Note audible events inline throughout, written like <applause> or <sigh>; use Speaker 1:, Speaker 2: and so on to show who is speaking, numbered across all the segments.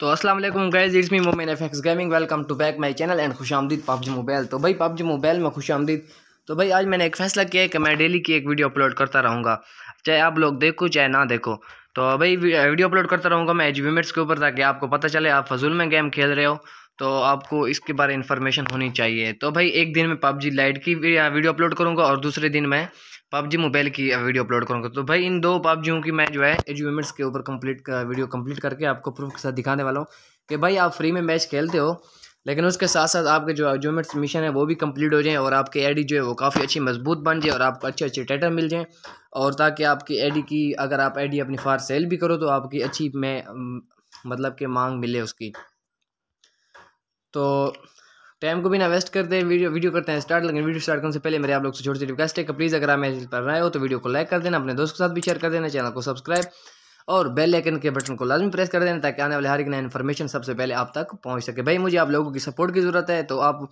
Speaker 1: तो अस्सलाम वालेकुम guys it's me Momin FX gaming welcome to back my channel and खुश आमदीद पबजी मोबाइल तो भाई पबजी मोबाइल में खुश आमदीद तो भाई आज मैंने एक फैसला किया है कि मैं डेली की एक वीडियो अपलोड करता रहूँगा चाहे आप लोग देखो चाहे ना देखो तो भाई वीडियो अपलोड करता रहूँगा मैं एच के ऊपर ताकि आपको पता चले आप फजूल में गेम खेल रहे हो तो आपको इसके बारे में इन्फॉर्मेशन होनी चाहिए तो भाई एक दिन मैं पबजी लाइट की वीडियो अपलोड करूँगा और दूसरे दिन मैं पबजी मोबाइल की वीडियो अपलोड करूँगा तो भाई इन दो पबजियों की मैं जो है एजूमेंट्स के ऊपर कंप्लीट वीडियो कंप्लीट करके आपको प्रूफ के साथ दिखाने वाला हूँ कि भाई आप फ्री में मैच खेलते हो लेकिन उसके साथ साथ आपके जो एजूमेंट्स मिशन है वो भी कम्प्लीट हो जाएँ और आपकी एडी जो है वो काफ़ी अच्छी मजबूत बन जाए और आपको अच्छे अच्छे टेटर मिल जाएँ और ताकि आपकी एडी की अगर आप एडी अपनी फार सेल भी करो तो आपकी अच्छी में मतलब कि मांग मिले उसकी तो टाइम को भी ना वेस्ट करते हैं वीडियो वीडियो करते हैं स्टार्ट लेकिन वीडियो स्टार्ट करने से पहले मेरे आप लोग से छोटी सी रिक्वेस्ट है कि प्लीज़ अगर आप मेरे पर रहे हो तो वीडियो को लाइक कर देना अपने दोस्त के साथ भी शेयर कर देना चैनल को सब्सक्राइब और बेल आइकन के बटन को लाजमी प्रेस कर देना ताकि आने वाले हर एक नया इन्फॉर्मेशन सबसे पहले आप तक पहुँच सके भाई मुझे आप लोगों की सपोर्ट की ज़रूरत है तो आप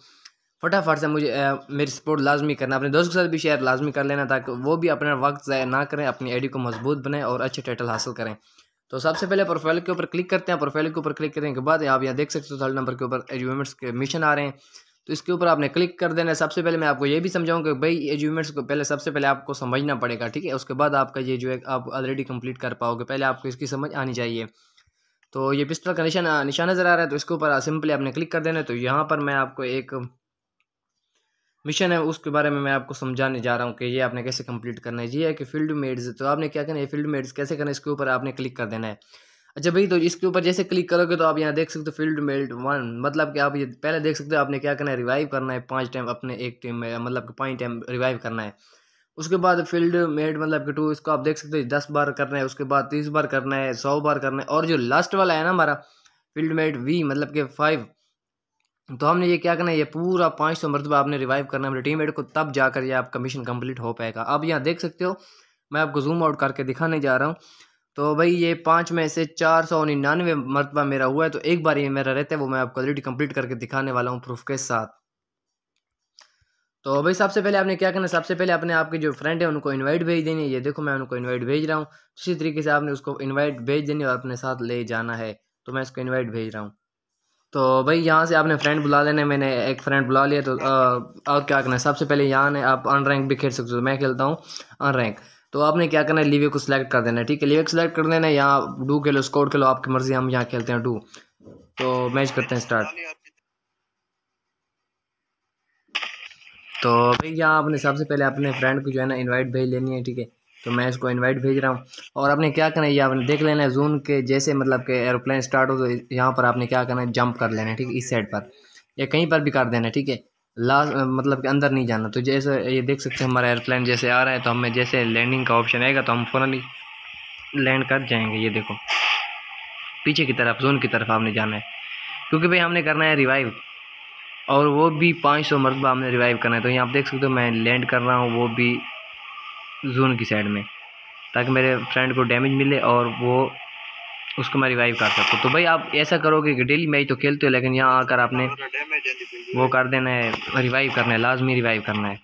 Speaker 1: फटाफट से मुझे मेरी सपोर्ट लाजमी करना अपने दोस्त के साथ भी शेयर लाजमी कर लेना ताकि वो भी अपना वक्त ज़ाया ना करें अपनी आईडी को मजबूत बनाएं और अच्छे टाइटल हासिल करें तो सबसे पहले प्रोफाइल के ऊपर क्लिक करते हैं प्रोफाइल के ऊपर क्लिक करने के बाद आप यहाँ देख सकते हो थर्ड नंबर के ऊपर एजुमेंट्स के मिशन आ रहे हैं तो इसके ऊपर आपने क्लिक कर देना है सबसे पहले मैं आपको ये भी समझाऊँ कि भाई एजुमेंट्स को पहले सबसे पहले आपको समझना पड़ेगा ठीक है उसके बाद आपका ये जो है आप ऑलरेडी कम्प्लीट कर पाओगे पहले आपको इसकी समझ आनी चाहिए तो ये पिस्टल का निशान निशान नज़र आ रहा है तो इसके ऊपर सिंपली आपने क्लिक कर देना है तो यहाँ पर मैं आपको एक मिशन है उसके बारे में मैं आपको समझाने जा रहा हूँ कि ये आपने कैसे कंप्लीट करना है ये है कि फील्ड मेड्स तो आपने क्या करना है फील्ड मेड्स कैसे करना है इसके ऊपर आपने क्लिक कर देना है अच्छा भाई तो इसके ऊपर जैसे क्लिक करोगे तो आप यहाँ देख सकते हो फील्ड मेड वन मतलब कि आप ये पहले देख सकते हो आपने क्या करना है रिवाइव करना है पाँच टाइम अपने एक टीम में मतलब कि पाँच टाइम रिवाइव करना है उसके बाद फील्ड मेड मतलब कि टू इसको आप देख सकते हो दस बार करना है उसके बाद तीस बार करना है सौ बार करना है और जो लास्ट वाला है ना हमारा फील्ड मेड वी मतलब कि फाइव तो हमने ये क्या करना है ये पूरा पाँच सौ मरतबा आपने रिवाइव करना है अपने टीममेट को तब जाकर ये आपका मिशन कंप्लीट हो पाएगा अब यहाँ देख सकते हो मैं आपको जूम आउट करके दिखाने जा रहा हूँ तो भाई ये पाँच में से चार सौ निन्यानवे मरतबा मेरा हुआ है तो एक बार ये मेरा रहता है वो मैं आपको ऑलरेडी कम्प्लीट करके दिखाने वाला हूँ प्रूफ के साथ तो भाई सबसे पहले आपने क्या करना है सबसे पहले अपने आपके जो फ्रेंड है उनको इनवाइट भेज देनी है ये देखो मैं उनको इनवाइट भेज रहा हूँ इसी तरीके से आपने उसको इनवाइट भेज देनी और अपने साथ ले जाना है तो मैं इसको इनवाइट भेज रहा हूँ तो भाई यहाँ से आपने फ्रेंड बुला लेने मैंने एक फ्रेंड बुला लिया तो आ, और क्या करना है सबसे पहले यहाँ ने आप अन रैंक भी खेल सकते हो मैं खेलता हूँ अन रैंक तो आपने क्या करना है लीवे को सिलेक्ट कर देना है ठीक है लीवे को सिलेक्ट कर देना है यहाँ डू खेलो स्कोर खेलो आपकी मर्जी हम यहाँ खेलते हैं डू तो मैच करते हैं स्टार्ट तो भाई यहाँ आपने सबसे पहले अपने फ्रेंड को जो है ना इन्वाइट भेज लेनी है ठीक है तो मैं इसको इनवाइट भेज रहा हूँ और आपने क्या करना है ये आपने देख लेना है जून के जैसे मतलब के एरोप्लेन स्टार्ट हो तो यहाँ पर आपने क्या करना है जंप कर लेना है ठीक है इस साइड पर या कहीं पर भी कर देना है ठीक है लास्ट मतलब कि अंदर नहीं जाना तो जैसे ये देख सकते हैं हमारा एयरप्लेन जैसे आ रहा है तो हमें जैसे लैंडिंग का ऑप्शन आएगा तो हम फ़ौरन लैंड कर जाएंगे ये देखो पीछे की तरफ जोन की तरफ आपने जाना है क्योंकि भाई हमने करना है रिवाइव और वो भी पाँच सौ मरतबा हमने रिवाइव करना है तो यहाँ आप देख सकते हो मैं लैंड कर रहा हूँ वो भी जोन की साइड में ताकि मेरे फ्रेंड को डैमेज मिले और वो उसको मैं रिवाइव कर सकूँ तो भाई आप ऐसा करोगे कि डेली मैच तो खेलते हो लेकिन यहाँ आकर आपने वो कर देना है रिवाइव करना है लाजमी रिवाइव करना है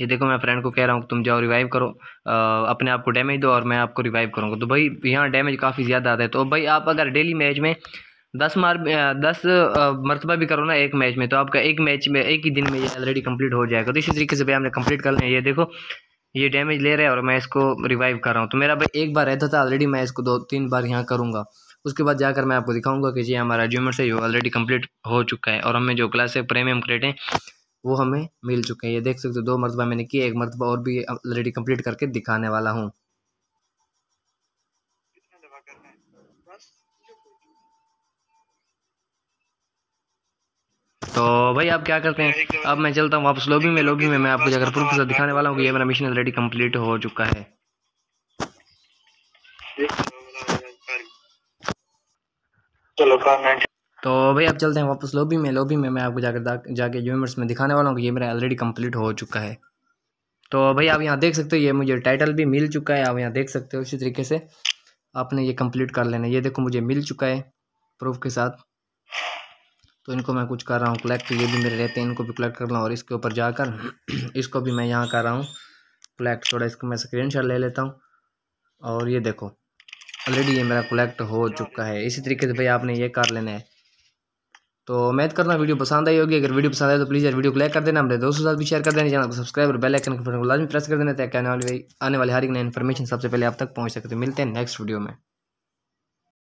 Speaker 1: ये देखो मैं फ्रेंड को कह रहा हूँ तुम जाओ रिवाइव करो आ, अपने आप को डैमेज दो और मैं आपको रिवाइव करूँगा तो भाई यहाँ डैमेज काफ़ी ज़्यादा आता है तो भाई आप अगर डेली मैच में दस मार दस मरतबा भी करो ना एक मैच में तो आपका एक मैच में एक ही दिन में ये ऑलरेडी कंप्लीट हो जाएगा तो इसी तरीके से भाई हमने कंप्लीट कर लें ये देखो ये डैमेज ले रहा है और मैं इसको रिवाइव कर रहा हूँ तो मेरा भाई एक बार रहता था ऑलरेडी मैं इसको दो तीन बार यहाँ करूँगा उसके बाद जाकर मैं आपको दिखाऊंगा कि जी हमारा ज्यूमर से ऑलरेडी कंप्लीट हो चुका है और हमें जो क्लास है प्रीमियम क्रेट हैं वो हमें मिल चुके हैं ये देख सकते हो दो मरतबा मैंने किया एक मरतबा और भी ऑलरेडी कंप्लीट करके दिखाने वाला हूँ
Speaker 2: तो भाई आप
Speaker 1: क्या करते हैं अब मैं चलता हूँ वापस लॉबी में लॉबी में मैं आपको जाकर प्रूफ के साथ दिखाने वाला हूँ कि ये मेरा मिशन ऑलरेडी कंप्लीट हो चुका है तो भाई आप चलते हैं वापस लॉबी में लॉबी में मैं आपको जाकर जाके यूनिवर्स में दिखाने वाला हूँ कि ये मेरा ऑलरेडी कम्प्लीट हो चुका है तो भाई आप यहाँ देख सकते हो ये मुझे टाइटल भी मिल चुका है आप यहाँ देख सकते हो इसी तरीके से आपने ये कंप्लीट कर लेना ये देखो मुझे मिल चुका है प्रूफ के साथ तो इनको मैं कुछ कर रहा हूँ कलेक्ट ये भी मेरे रहते हैं इनको भी कलेक्ट कर लूँ और इसके ऊपर जाकर <clears throat> इसको भी मैं यहाँ कर रहा हूँ कलेक्ट थोड़ा इसको मैं स्क्रीन ले लेता हूँ और ये देखो ऑलरेडी ये मेरा कलेक्ट हो चुका है इसी तरीके से भाई आपने ये कर लेना है तो उम्मीद करना वीडियो पसंद आई होगी अगर वीडियो पसंद आए तो प्लीज़ यार वीडियो को लाइक कर देना अपने दोस्तों साथ भी शेयर कर देना चैनल को सब्सक्राइब और बेल आइकन को लाजमी प्रेस कर देना ताकि आने वाली आने वाली हर एक नई इन्फॉर्मेशन सबसे पहले आप तक पहुंच सके तो मिलते हैं नेक्स्ट वीडियो में